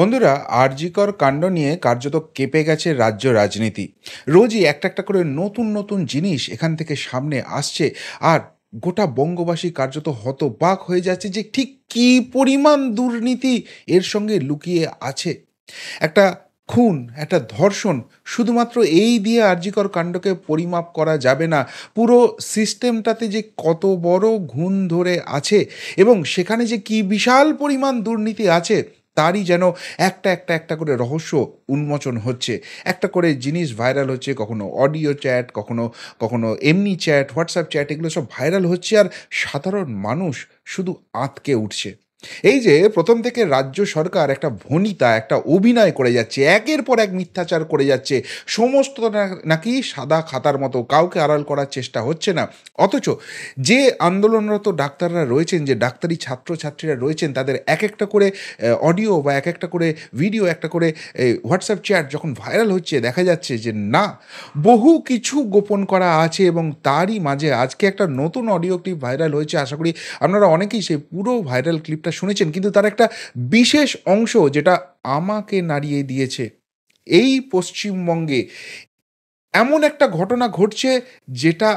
বন্ধুরা আরজিকর কাণ্ড নিয়ে কার্যত কেঁপে গেছে রাজ্য রাজনীতি রোজই একটা একটা করে নতুন নতুন জিনিস এখান থেকে সামনে আসছে আর গোটা বঙ্গবাসী কার্যত হতবাক হয়ে যাচ্ছে যে ঠিক কি পরিমাণ দুর্নীতি এর সঙ্গে লুকিয়ে আছে একটা খুন একটা ধর্ষণ শুধুমাত্র এই দিয়ে আরজিকর কাণ্ডকে পরিমাপ করা যাবে না পুরো সিস্টেমটাতে যে কত বড় ঘুণ ধরে আছে এবং সেখানে যে কি বিশাল পরিমাণ দুর্নীতি আছে তারই যেন একটা একটা একটা করে রহস্য উন্মোচন হচ্ছে একটা করে জিনিস ভাইরাল হচ্ছে কখনো অডিও চ্যাট কখনো কখনো এমনি চ্যাট হোয়াটসঅ্যাপ চ্যাট এগুলো সব ভাইরাল হচ্ছে আর সাধারণ মানুষ শুধু আঁতকে উঠছে এই যে প্রথম থেকে রাজ্য সরকার একটা ভনিতা একটা অভিনয় করে যাচ্ছে একের পর এক মিথ্যাচার করে যাচ্ছে সমস্ত নাকি সাদা খাতার মতো কাউকে আড়াল করার চেষ্টা হচ্ছে না অথচ যে আন্দোলনরত ডাক্তাররা রয়েছেন যে ডাক্তারি ছাত্রছাত্রীরা রয়েছেন তাদের এক একটা করে অডিও বা এক একটা করে ভিডিও একটা করে হোয়াটসঅ্যাপ চ্যাট যখন ভাইরাল হচ্ছে দেখা যাচ্ছে যে না বহু কিছু গোপন করা আছে এবং তারই মাঝে আজকে একটা নতুন অডিও ক্লিপ ভাইরাল হয়েছে আশা করি আপনারা অনেকেই সেই পুরো ভাইরাল ক্লিপটা কথা শুনেছেন কিন্তু তার একটা বিশেষ অংশ যেটা আমাকে নাড়িয়ে দিয়েছে এই পশ্চিমবঙ্গে এমন একটা ঘটনা ঘটছে যেটা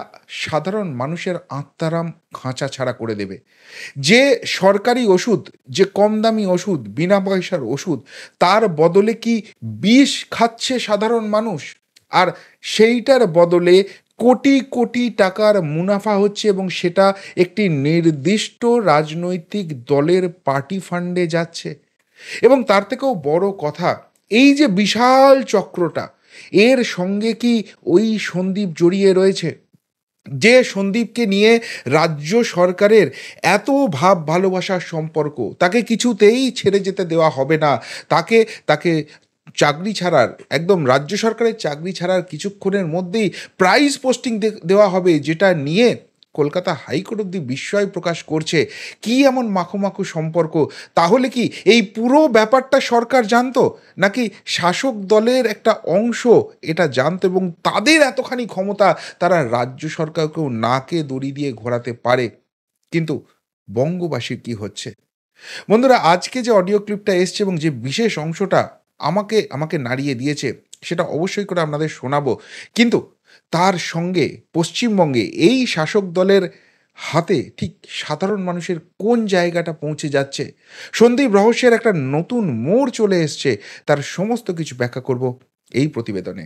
সাধারণ মানুষের আত্মারাম খাঁচা ছাড়া করে দেবে যে সরকারি ওষুধ যে কম দামি ওষুধ বিনা পয়সার ওষুধ তার বদলে কি বিষ খাচ্ছে সাধারণ মানুষ আর সেইটার বদলে কোটি কোটি টাকার মুনাফা হচ্ছে এবং সেটা একটি নির্দিষ্ট রাজনৈতিক দলের পার্টি ফান্ডে যাচ্ছে এবং তার থেকেও বড় কথা এই যে বিশাল চক্রটা এর সঙ্গে কি ওই সন্দীপ জড়িয়ে রয়েছে যে সন্দীপকে নিয়ে রাজ্য সরকারের এত ভাব ভালোবাসার সম্পর্ক তাকে কিছুতেই ছেড়ে যেতে দেওয়া হবে না তাকে তাকে চাকরি ছাড়ার একদম রাজ্য সরকারের চাকরি ছাড়ার কিছুক্ষণের মধ্যেই প্রাইজ পোস্টিং দেওয়া হবে যেটা নিয়ে কলকাতা হাইকোর্ট অব্দি বিস্ময় প্রকাশ করছে কি এমন মাখো সম্পর্ক তাহলে কি এই পুরো ব্যাপারটা সরকার জানতো নাকি শাসক দলের একটা অংশ এটা জানতো এবং তাদের এতখানি ক্ষমতা তারা রাজ্য সরকারকেও নাকে দড়ি দিয়ে ঘোরাতে পারে কিন্তু বঙ্গবাসীর কি হচ্ছে বন্ধুরা আজকে যে অডিও ক্লিপটা এসছে এবং যে বিশেষ অংশটা আমাকে আমাকে নাড়িয়ে দিয়েছে সেটা অবশ্যই করে আপনাদের শোনাবো কিন্তু তার সঙ্গে পশ্চিমবঙ্গে এই শাসক দলের হাতে ঠিক সাধারণ মানুষের কোন জায়গাটা পৌঁছে যাচ্ছে সন্দীপ রহস্যের একটা নতুন মোড় চলে এসছে তার সমস্ত কিছু ব্যাখ্যা করব এই প্রতিবেদনে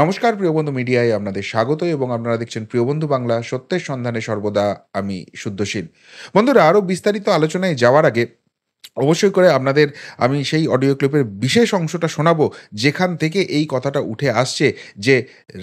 নমস্কার প্রিয়বন্ধু মিডিয়ায় আপনাদের স্বাগত এবং আপনারা দেখছেন প্রিয়বন্ধু বাংলা সত্যের সন্ধানে সর্বদা আমি শুদ্ধশীল বন্ধুরা আরও বিস্তারিত আলোচনায় যাওয়ার আগে অবশ্যই করে আপনাদের আমি সেই অডিও ক্লিপের বিশেষ অংশটা শোনাবো যেখান থেকে এই কথাটা উঠে আসছে যে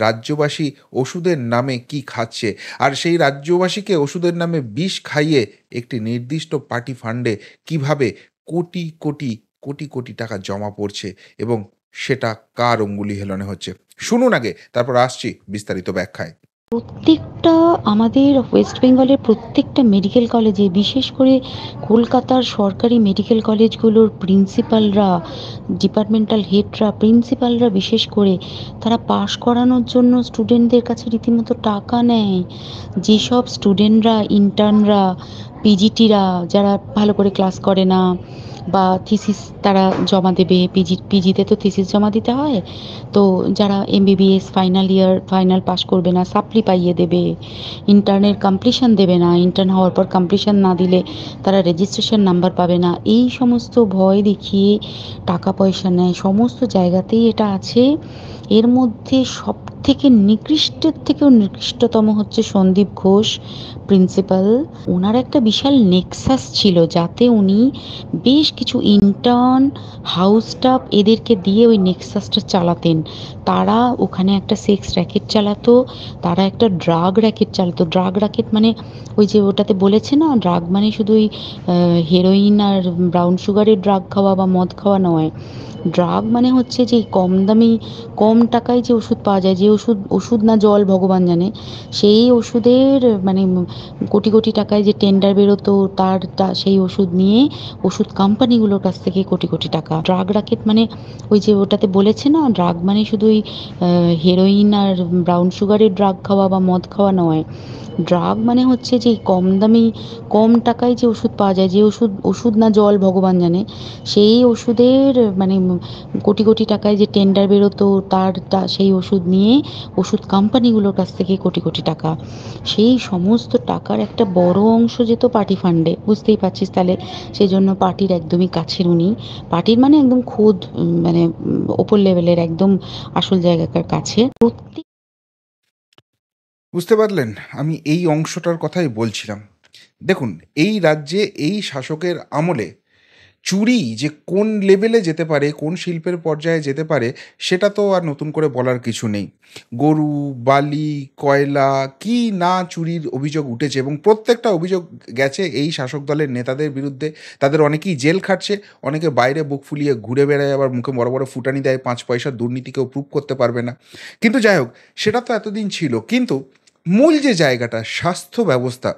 রাজ্যবাসী ওষুধের নামে কি খাচ্ছে আর সেই রাজ্যবাসীকে ওষুধের নামে বিষ খাইয়ে একটি নির্দিষ্ট পার্টি ফান্ডে কিভাবে কোটি কোটি কোটি কোটি টাকা জমা পড়ছে এবং সেটা কার অঙ্গুলি হেলনে হচ্ছে শুনুন আগে তারপর আসছি বিস্তারিত ব্যাখ্যায় প্রত্যেকটা আমাদের ওয়েস্ট বেঙ্গলের প্রত্যেকটা মেডিকেল কলেজে বিশেষ করে কলকাতার সরকারি মেডিকেল কলেজগুলোর প্রিন্সিপালরা ডিপার্টমেন্টাল হেডরা প্রিন্সিপালরা বিশেষ করে তারা পাশ করানোর জন্য স্টুডেন্টদের কাছে রীতিমতো টাকা নেয় যেসব স্টুডেন্টরা ইন্টার্নরা পিজিটিরা যারা ভালো করে ক্লাস করে না বা থিসিস তারা জমা দেবে পিজি পিজিতে তো থিসিস জমা দিতে হয় তো যারা M final year final pass করবে না সাপ্লি পাইয়ে দেবে ইন্টার্নের কমপ্লিশন দেবে না ইন্টার্ন হওয়ার পর কমপ্লিশন না দিলে তারা রেজিস্ট্রেশন নাম্বার পাবে না এই সমস্ত ভয় দেখিয়ে টাকা পয়সা নেয় সমস্ত জায়গাতেই এটা আছে এর মধ্যে সব থেকে নিকৃষ্টের থেকেও নিকৃষ্টতম হচ্ছে সন্দীপ ঘোষ প্রিন্সিপাল ওনার একটা বিশাল নেক্সাস ছিল যাতে উনি বেশ কিছু ইন্টার্ন হাউস স্টাফ এদেরকে দিয়ে ওই নেক্সাসটা চালাতেন তারা ওখানে একটা সেক্স র্যাকেট চালাতো তারা একটা ড্রাগ র্যাকেট চালাতো ড্রাগ র্যাকেট মানে ওই যে ওটাতে বলেছে না ড্রাগ মানে শুধু ওই হেরোইন আর ব্রাউন সুগারের ড্রাগ খাওয়া বা মদ খাওয়া নয় ড্রাগ মানে হচ্ছে যে কম দামি কম টাকায় যে ওষুধ পাওয়া যায় যে ওষুধ ওষুধ না জল ভগবান জানে সেই ওষুধের মানে কোটি কোটি টাকায় যে টেন্ডার বেরোতো তার সেই ওষুধ নিয়ে ওষুধ কোম্পানিগুলোর কাছ থেকে কোটি কোটি টাকা ড্রাগ রাকেট মানে ওই যে ওটাতে বলেছে না ড্রাগ মানে শুধু ওই হেরোইন আর ব্রাউন সুগারের ড্রাগ খাওয়া বা মদ খাওয়া নয় ড্রাগ মানে হচ্ছে যে কম দামি কম টাকায় যে ওষুধ পাওয়া যায় যে ওষুধ ওষুধ না জল ভগবান জানে সেই ওষুধের মানে কোটি কোটি টাকায় যে টেন্ডার বেরোতো তার সেই ওষুধ নিয়ে ওষুধ কোম্পানিগুলোর কাছ থেকে কোটি কোটি টাকা সেই সমস্ত টাকার একটা বড় অংশ যেত পার্টি ফান্ডে বুঝতেই পারছিস তাহলে সেই জন্য পার্টির একদমই কাছের উনি পার্টির মানে একদম খুদ মানে ওপর লেভেলের একদম আসল জায়গাকার কাছে বুঝতে পারলেন আমি এই অংশটার কথাই বলছিলাম দেখুন এই রাজ্যে এই শাসকের আমলে চুরি যে কোন লেভেলে যেতে পারে কোন শিল্পের পর্যায়ে যেতে পারে সেটা তো আর নতুন করে বলার কিছু নেই গরু বালি কয়লা কি না চুরির অভিযোগ উঠেছে এবং প্রত্যেকটা অভিযোগ গেছে এই শাসক দলের নেতাদের বিরুদ্ধে তাদের অনেকেই জেল খাটছে অনেকে বাইরে বুক ফুলিয়ে ঘুরে বেড়ায় আবার মুখে বড় বড় ফুটানি দেয় পাঁচ পয়সার দুর্নীতিকেও প্রুভ করতে পারবে না কিন্তু যাই হোক সেটা তো এতদিন ছিল কিন্তু মূল যে জায়গাটা স্বাস্থ্য ব্যবস্থা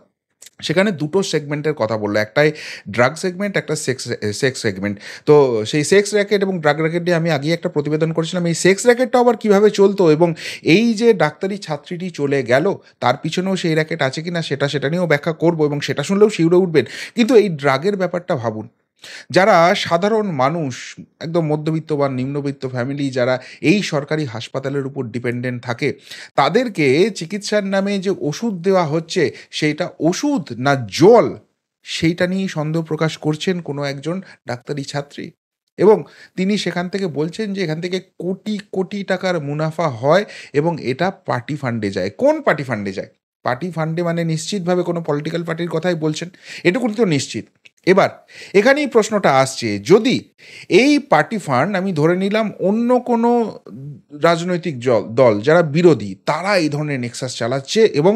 সেখানে দুটো সেগমেন্টের কথা বললো একটাই ড্রাগ সেগমেন্ট একটা সেক্স সেক্স সেগমেন্ট তো সেই সেক্স র্যাকেট এবং ড্রাগ র্যাকেট নিয়ে আমি আগেই একটা প্রতিবেদন করেছিলাম এই সেক্স র্যাকেটটা আবার কীভাবে চলতো এবং এই যে ডাক্তারি ছাত্রীটি চলে গেল তার পিছনেও সেই র্যাকেট আছে কি না সেটা সেটা নিয়েও ব্যাখ্যা করবো এবং সেটা শুনলেও শিউরে উঠবেন কিন্তু এই ড্রাগের ব্যাপারটা ভাবুন যারা সাধারণ মানুষ একদম মধ্যবিত্ত বা নিম্নবিত্ত ফ্যামিলি যারা এই সরকারি হাসপাতালের উপর ডিপেন্ডেন্ট থাকে তাদেরকে চিকিৎসার নামে যে ওষুধ দেওয়া হচ্ছে সেইটা ওষুধ না জল সেইটা নিয়েই সন্দেহ প্রকাশ করছেন কোনো একজন ডাক্তারি ছাত্রী এবং তিনি সেখান থেকে বলছেন যে এখান থেকে কোটি কোটি টাকার মুনাফা হয় এবং এটা পার্টি ফান্ডে যায় কোন পার্টি ফান্ডে যায় পার্টি ফান্ডে মানে নিশ্চিতভাবে কোনো পলিটিক্যাল পার্টির কথাই বলছেন এটুকুন তো নিশ্চিত এবার এখানেই প্রশ্নটা আসছে যদি এই পার্টি ফান্ড আমি ধরে নিলাম অন্য কোনো রাজনৈতিক দল যারা বিরোধী তারা এই ধরনের নেক্সাস চালাচ্ছে এবং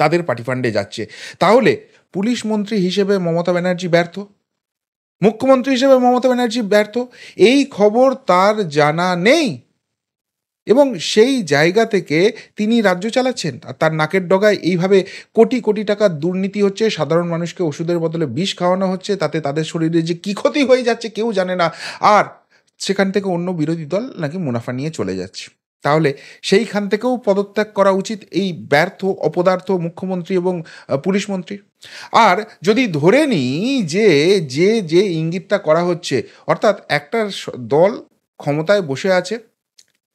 তাদের পার্টি ফান্ডে যাচ্ছে তাহলে পুলিশ মন্ত্রী হিসেবে মমতা ব্যানার্জি ব্যর্থ মুখ্যমন্ত্রী হিসেবে মমতা ব্যানার্জি ব্যর্থ এই খবর তার জানা নেই এবং সেই জায়গা থেকে তিনি রাজ্য চালাচ্ছেন আর তার নাকের ডগায় এইভাবে কোটি কোটি টাকার দুর্নীতি হচ্ছে সাধারণ মানুষকে ওষুধের বদলে বিষ খাওয়ানো হচ্ছে তাতে তাদের শরীরে যে কী ক্ষতি হয়ে যাচ্ছে কেউ জানে না আর সেখান থেকে অন্য বিরোধী দল নাকি মুনাফা নিয়ে চলে যাচ্ছে তাহলে সেইখান থেকেও পদত্যাগ করা উচিত এই ব্যর্থ অপদার্থ মুখ্যমন্ত্রী এবং পুলিশ মন্ত্রী আর যদি ধরে নিই যে যে যে ইঙ্গিতটা করা হচ্ছে অর্থাৎ একটা দল ক্ষমতায় বসে আছে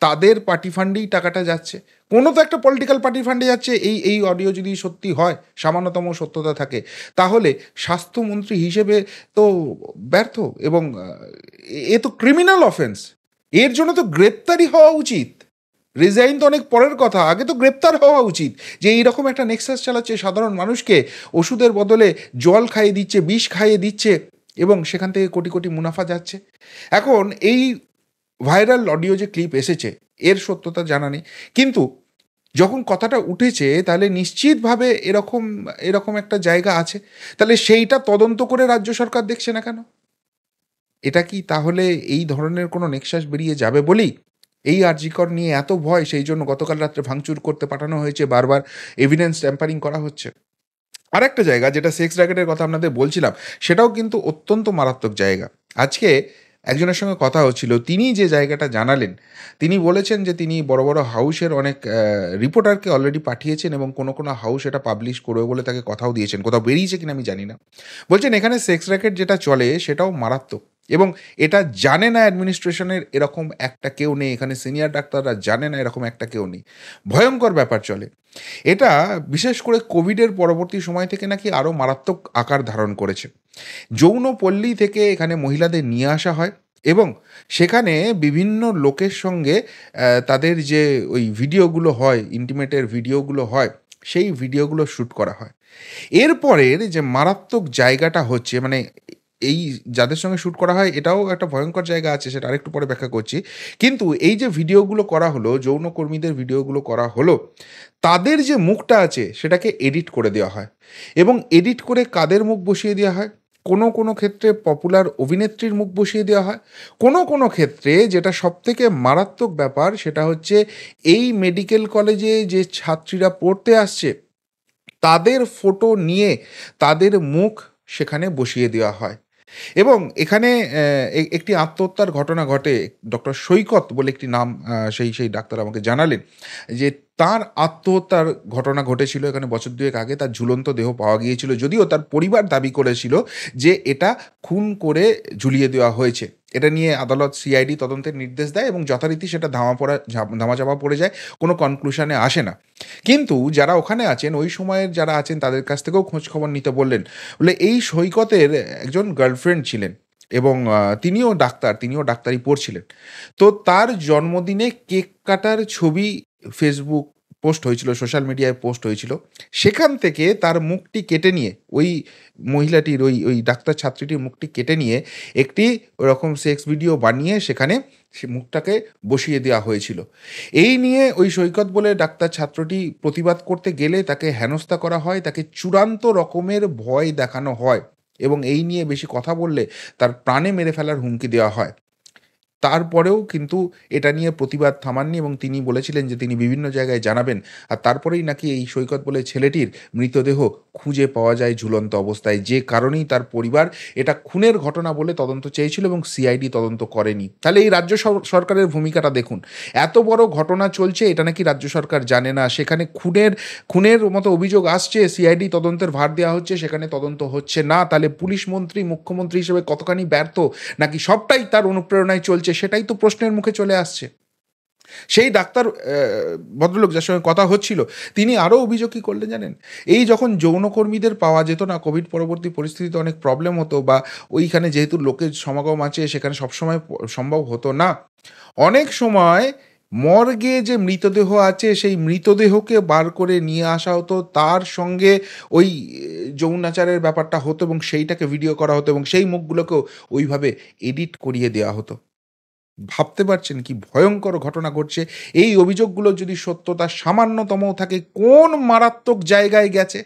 তাদের পার্টি ফান্ডেই টাকাটা যাচ্ছে কোনো তো একটা পলিটিক্যাল পার্টি ফান্ডে যাচ্ছে এই এই অডিও যদি সত্যি হয় সামান্যতম সত্যতা থাকে তাহলে স্বাস্থ্যমন্ত্রী হিসেবে তো ব্যর্থ এবং এ তো ক্রিমিনাল অফেন্স এর জন্য তো গ্রেপ্তারই হওয়া উচিত রিজাইন তো অনেক পরের কথা আগে তো গ্রেপ্তার হওয়া উচিত যে এইরকম একটা নেক্সাস চালাচ্ছে সাধারণ মানুষকে ওষুধের বদলে জল খাইয়ে দিচ্ছে বিষ খাইয়ে দিচ্ছে এবং সেখান থেকে কোটি কোটি মুনাফা যাচ্ছে এখন এই ভাইরাল অডিও যে ক্লিপ এসেছে এর সত্যতা জানা নেই কিন্তু যখন কথাটা উঠেছে তাহলে নিশ্চিতভাবে এরকম এরকম একটা জায়গা আছে তাহলে সেইটা তদন্ত করে রাজ্য সরকার দেখছে না কেন এটা কি তাহলে এই ধরনের কোনো নেক্সাস বেরিয়ে যাবে বলেই এই আর্জিকর নিয়ে এত ভয় সেই জন্য গতকাল রাত্রে ভাঙচুর করতে পাঠানো হয়েছে বারবার এভিডেন্স ট্যাম্পারিং করা হচ্ছে আর একটা জায়গা যেটা সেক্স র্যাকেটের কথা আপনাদের বলছিলাম সেটাও কিন্তু অত্যন্ত মারাত্মক জায়গা আজকে একজনের সঙ্গে কথা হচ্ছিল তিনি যে জায়গাটা জানালেন তিনি বলেছেন যে তিনি বড় বড় হাউসের অনেক রিপোর্টারকে অলরেডি পাঠিয়েছেন এবং কোনো কোনো হাউস এটা পাবলিশ করবে বলে তাকে কথাও দিয়েছেন কোথাও বেরিয়েছে কিনা আমি জানি না বলছেন এখানে সেক্স র্যাকেট যেটা চলে সেটাও মারাত্মক এবং এটা জানে না অ্যাডমিনিস্ট্রেশনের এরকম একটা কেউ নেই এখানে সিনিয়র ডাক্তাররা জানে না এরকম একটা কেউ নেই ভয়ঙ্কর ব্যাপার চলে এটা বিশেষ করে কোভিডের পরবর্তী সময় থেকে নাকি আরও মারাত্মক আকার ধারণ করেছে যৌন পল্লী থেকে এখানে মহিলাদের নিয়ে আসা হয় এবং সেখানে বিভিন্ন লোকের সঙ্গে তাদের যে ওই ভিডিওগুলো হয় ইন্টিমেটের ভিডিওগুলো হয় সেই ভিডিওগুলো শ্যুট করা হয় এরপরের যে মারাত্মক জায়গাটা হচ্ছে মানে এই যাদের সঙ্গে শ্যুট করা হয় এটাও একটা ভয়ঙ্কর জায়গা আছে সেটা আরেকটু পরে ব্যাখ্যা করছি কিন্তু এই যে ভিডিওগুলো করা হলো যৌনকর্মীদের ভিডিওগুলো করা হলো তাদের যে মুখটা আছে সেটাকে এডিট করে দেওয়া হয় এবং এডিট করে কাদের মুখ বসিয়ে দেওয়া হয় কোনো কোনো ক্ষেত্রে পপুলার অভিনেত্রীর মুখ বসিয়ে দেওয়া হয় কোনো কোনো ক্ষেত্রে যেটা সবথেকে মারাত্মক ব্যাপার সেটা হচ্ছে এই মেডিকেল কলেজে যে ছাত্রীরা পড়তে আসছে তাদের ফটো নিয়ে তাদের মুখ সেখানে বসিয়ে দেওয়া হয় এবং এখানে একটি আত্মহত্যার ঘটনা ঘটে ডক্টর সৈকত বলে একটি নাম সেই সেই ডাক্তার আমাকে জানালেন যে তার আত্মহত্যার ঘটনা ঘটেছিল এখানে বছর দুয়েক আগে তার ঝুলন্ত দেহ পাওয়া গিয়েছিল যদিও তার পরিবার দাবি করেছিল যে এটা খুন করে ঝুলিয়ে দেওয়া হয়েছে এটা নিয়ে আদালত সিআইডি তদন্তের নির্দেশ দেয় এবং যথারীতি সেটা ধামা পড়া ধামাচাপা পড়ে যায় কোনো কনক্লুশনে আসে না কিন্তু যারা ওখানে আছেন ওই সময়ের যারা আছেন তাদের কাছ থেকেও খোঁজ খবর নিতে বললেন বলে এই সৈকতের একজন গার্লফ্রেন্ড ছিলেন এবং তিনিও ডাক্তার তিনিও ডাক্তারি পড়ছিলেন তো তার জন্মদিনে কেক কাটার ছবি ফেসবুক পোস্ট হয়েছিল সোশ্যাল মিডিয়ায় পোস্ট হয়েছিল সেখান থেকে তার মুখটি কেটে নিয়ে ওই মহিলাটির ওই ওই ডাক্তার ছাত্রীটির মুখটি কেটে নিয়ে একটি ওরকম সেক্স ভিডিও বানিয়ে সেখানে সে মুখটাকে বসিয়ে দেওয়া হয়েছিল এই নিয়ে ওই সৈকত বলে ডাক্তার ছাত্রটি প্রতিবাদ করতে গেলে তাকে হেনস্থা করা হয় তাকে চূড়ান্ত রকমের ভয় দেখানো হয় এবং এই নিয়ে বেশি কথা বললে তার প্রাণে মেরে ফেলার হুমকি দেওয়া হয় তারপরেও কিন্তু এটা নিয়ে প্রতিবাদ থামাননি এবং তিনি বলেছিলেন যে তিনি বিভিন্ন জায়গায় জানাবেন আর তারপরেই নাকি এই সৈকত বলে ছেলেটির মৃতদেহ খুঁজে পাওয়া যায় ঝুলন্ত অবস্থায় যে কারণেই তার পরিবার এটা খুনের ঘটনা বলে তদন্ত চেয়েছিল এবং সিআইডি তদন্ত করেনি তাহলে এই রাজ্য সরকারের ভূমিকাটা দেখুন এত বড় ঘটনা চলছে এটা নাকি রাজ্য সরকার জানে না সেখানে খুনের খুনের মতো অভিযোগ আসছে সিআইডি তদন্তের ভার দেওয়া হচ্ছে সেখানে তদন্ত হচ্ছে না তাহলে পুলিশ মন্ত্রী মুখ্যমন্ত্রী হিসেবে কতখানি ব্যর্থ নাকি সবটাই তার অনুপ্রেরণায় চলছে হয়েছে সেটাই তো প্রশ্নের মুখে চলে আসছে সেই ডাক্তার ভদ্রলোক যার সঙ্গে কথা হচ্ছিল তিনি আরও অভিযোগ কী করলেন জানেন এই যখন যৌনকর্মীদের পাওয়া যেত না কোভিড পরবর্তী পরিস্থিতিতে অনেক প্রবলেম হতো বা ওইখানে যেহেতু লোকের সমাগম আছে সেখানে সবসময় সম্ভব হতো না অনেক সময় মর্গে যে মৃতদেহ আছে সেই মৃতদেহকে বার করে নিয়ে আসা হতো তার সঙ্গে ওই যৌনাচারের ব্যাপারটা হতো এবং সেইটাকে ভিডিও করা হতো এবং সেই মুখগুলোকেও ওইভাবে এডিট করিয়ে দেওয়া হতো ভাবতে পারছেন কি ভয়ঙ্কর ঘটনা ঘটছে এই অভিযোগগুলো যদি সত্যতা সামান্যতম থাকে কোন মারাত্মক জায়গায় গেছে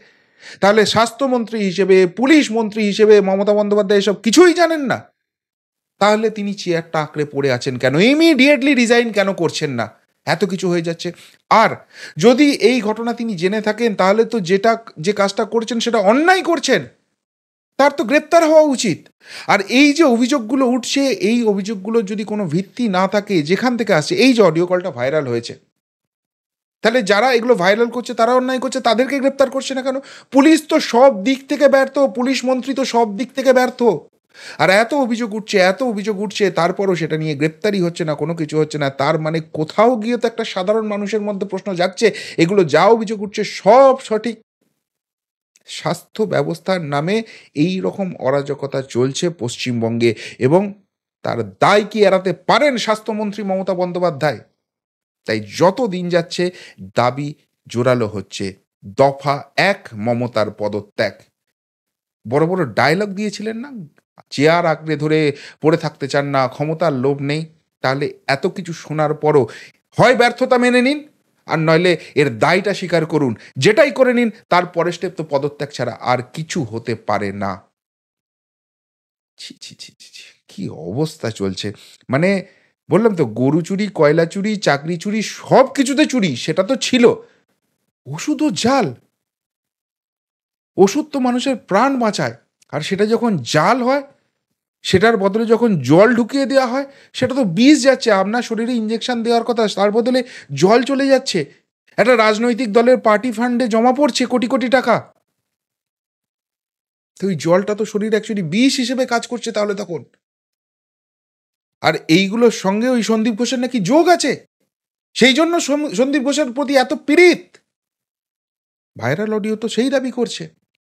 তাহলে স্বাস্থ্যমন্ত্রী হিসেবে পুলিশ মন্ত্রী হিসেবে মমতা বন্দ্যোপাধ্যায় এসব কিছুই জানেন না তাহলে তিনি চেয়ারটা আঁকড়ে পড়ে আছেন কেন ইমিডিয়েটলি রিজাইন কেন করছেন না এত কিছু হয়ে যাচ্ছে আর যদি এই ঘটনা তিনি জেনে থাকেন তাহলে তো যেটা যে কাজটা করছেন সেটা অন্যায় করছেন তার তো গ্রেপ্তার হওয়া উচিত আর এই যে অভিযোগগুলো উঠছে এই অভিযোগগুলো যদি কোনো ভিত্তি না থাকে যেখান থেকে আসছে এই যে অডিও কলটা ভাইরাল হয়েছে তাহলে যারা এগুলো ভাইরাল করছে তারা অন্যায় করছে তাদেরকে গ্রেপ্তার করছে না কেন পুলিশ তো সব দিক থেকে ব্যর্থ পুলিশ মন্ত্রী তো সব দিক থেকে ব্যর্থ আর এত অভিযোগ উঠছে এত অভিযোগ উঠছে তারপরও সেটা নিয়ে গ্রেপ্তারই হচ্ছে না কোনো কিছু হচ্ছে না তার মানে কোথাও গিয়ে তো একটা সাধারণ মানুষের মধ্যে প্রশ্ন যাচ্ছে এগুলো যা অভিযোগ উঠছে সব সঠিক স্বাস্থ্য ব্যবস্থার নামে এই রকম অরাজকতা চলছে পশ্চিমবঙ্গে এবং তার দায় কি এড়াতে পারেন স্বাস্থ্যমন্ত্রী মমতা বন্দ্যোপাধ্যায় তাই যত দিন যাচ্ছে দাবি জোরালো হচ্ছে দফা এক মমতার পদত্যাগ বড় বড় ডায়লগ দিয়েছিলেন না চেয়ার আঁকড়ে ধরে পড়ে থাকতে চান না ক্ষমতার লোভ নেই তাহলে এত কিছু শোনার পরও হয় ব্যর্থতা মেনে নিন আর নইলে এর দায়টা স্বীকার করুন যেটাই করে নিন তার পরের স্টেপ তো পদত্যাগ ছাড়া আর কিছু হতে পারে না কি অবস্থা চলছে মানে বললাম তো গরু চুরি কয়লা চুরি চাকরি চুরি সব কিছুতে চুরি সেটা তো ছিল ওষুধ ও জাল ওষুধ তো মানুষের প্রাণ বাঁচায় আর সেটা যখন জাল হয় সেটার বদলে যখন জল ঢুকিয়ে দেওয়া হয় সেটা তো বিষ যাচ্ছে আপনার শরীরে ইঞ্জেকশন দেওয়ার কথা তার বদলে জল চলে যাচ্ছে একটা রাজনৈতিক দলের পার্টি ফান্ডে জমা পড়ছে কোটি কোটি টাকা তো ওই জলটা তো শরীর অ্যাকচুয়ালি বিষ হিসেবে কাজ করছে তাহলে তখন আর এইগুলোর সঙ্গে ওই সন্দীপ ঘোষের নাকি যোগ আছে সেই জন্য সন্দীপ ঘোষের প্রতি এত পীড়িত ভাইরাল অডিও তো সেই দাবি করছে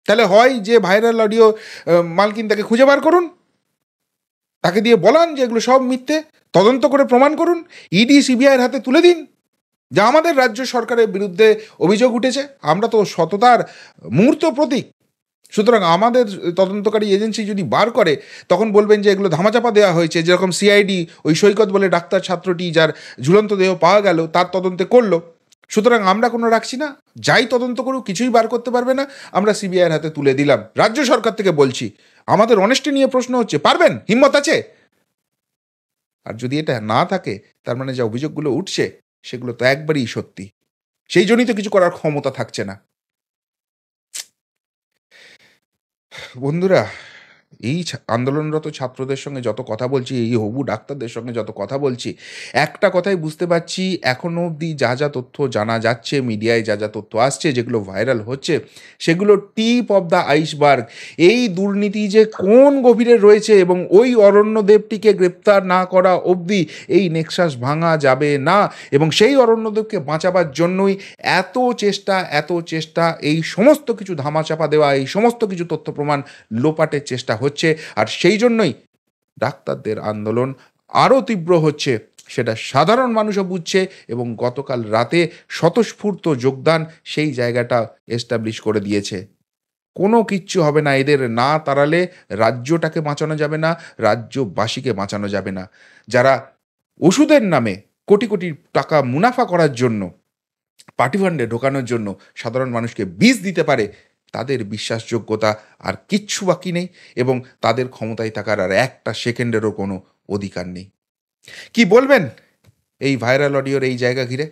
তাহলে হয় যে ভাইরাল অডিও মালকিন তাকে খুঁজে বার করুন তাকে দিয়ে বলান যে এগুলো সব মিথ্যে তদন্ত করে প্রমাণ করুন ইডি সিবিআইয়ের হাতে তুলে দিন যা আমাদের রাজ্য সরকারের বিরুদ্ধে অভিযোগ উঠেছে আমরা তো সততার মুহূর্ত প্রতীক সুতরাং আমাদের তদন্তকারী এজেন্সি যদি বার করে তখন বলবেন যে এগুলো ধামাচাপা দেওয়া হয়েছে যেরকম সিআইডি ওই সৈকত বলে ডাক্তার ছাত্রটি যার ঝুলন্ত দেহ পাওয়া গেল তার তদন্তে করলো সুতরাং আমরা কোনো রাখছি না যাই তদন্ত করুক কিছুই বার করতে পারবে না আমরা সিবিআইয়ের হাতে তুলে দিলাম রাজ্য সরকার থেকে বলছি আমাদের অনেস্টি নিয়ে প্রশ্ন হচ্ছে পারবেন হিম্মত আছে আর যদি এটা না থাকে তার মানে যে অভিযোগগুলো উঠছে সেগুলো তো একবারই সত্যি সেই জন্যই তো কিছু করার ক্ষমতা থাকছে না বন্ধুরা এই আন্দোলনরত ছাত্রদের সঙ্গে যত কথা বলছি এই হবু ডাক্তারদের সঙ্গে যত কথা বলছি একটা কথাই বুঝতে পারছি এখনও অবধি যা যা তথ্য জানা যাচ্ছে মিডিয়ায় যা যা তথ্য আসছে যেগুলো ভাইরাল হচ্ছে সেগুলো টিপ অব দ্য আইসবার্গ এই দুর্নীতি যে কোন গভীরে রয়েছে এবং ওই অরণ্যদেবটিকে গ্রেপ্তার না করা অবধি এই নেকশাস ভাঙা যাবে না এবং সেই অরণ্যদেবকে বাঁচাবার জন্যই এত চেষ্টা এত চেষ্টা এই সমস্ত কিছু ধামাচাপা দেওয়া এই সমস্ত কিছু তথ্য প্রমাণ লোপাটের চেষ্টা হচ্ছে আর সেই জন্যই ডাক্তারদের আন্দোলন আরও তীব্র হচ্ছে সেটা সাধারণ মানুষও বুঝছে এবং গতকাল রাতে স্বতঃস্ফূর্ত যোগদান সেই জায়গাটা এস্টাবলিশ করে দিয়েছে কোনো কিচ্ছু হবে না এদের না তাড়ালে রাজ্যটাকে বাঁচানো যাবে না রাজ্যবাসীকে বাঁচানো যাবে না যারা ওষুধের নামে কোটি কোটি টাকা মুনাফা করার জন্য পার্টি ফান্ডে ঢোকানোর জন্য সাধারণ মানুষকে বীজ দিতে পারে তাদের বিশ্বাসযোগ্যতা আর কিচ্ছু বাকি নেই এবং তাদের ক্ষমতায় থাকার আর একটা সেকেন্ডেরও কোনো অধিকার নেই কি বলবেন এই ভাইরাল অডিওর এই জায়গা ঘিরে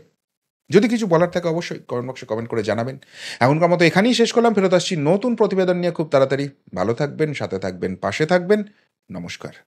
যদি কিছু বলার থাকে অবশ্যই কমেন্ট বক্সে কমেন্ট করে জানাবেন এখনকার মতো এখানেই শেষ করলাম ফেরত আসছি নতুন প্রতিবেদন নিয়ে খুব তাড়াতাড়ি ভালো থাকবেন সাথে থাকবেন পাশে থাকবেন নমস্কার